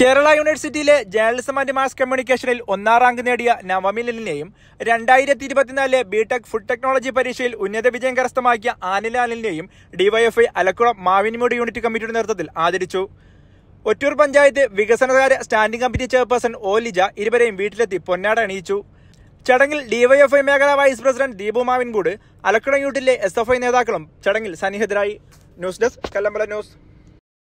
കേരള യൂണിവേഴ്സിറ്റിയിലെ journalism and mass കമ്മ്യൂണിക്കേഷനിൽ ഒന്നാം rank നേടിയ നവമിലിനെയും രണ്ടായിരത്തി ഇരുപത്തിനാലിലെ ബിടെക് ഫുഡ് ടെക്നോളജി പരീക്ഷയിൽ ഉന്നത വിജയം കരസ്ഥമാക്കിയ ആനിലാലിനെയും ഡിവൈഎഫ്ഐ അലക്കുളം മാവിൻമൂട് യൂണിറ്റ് കമ്മിറ്റിയുടെ നേതൃത്വത്തിൽ ആദരിച്ചു ഒറ്റൂർ പഞ്ചായത്ത് വികസനകാര്യ സ്റ്റാൻഡിംഗ് കമ്മിറ്റി ചെയർപേഴ്സൺ ഓലിജ ഇരുവരെയും വീട്ടിലെത്തി പൊന്നാട അണിയിച്ചു ചടങ്ങിൽ ഡിവൈഎഫ്ഐ മേഖലാ വൈസ് പ്രസിഡന്റ് ദീപു മാവിൻകൂട് അലക്കുളം യൂണിറ്റിലെ എസ് നേതാക്കളും ചടങ്ങിൽ സന്നിഹിതരായി ന്യൂസ് ഡെസ്ക് കല്ലമ്പല ന്യൂസ്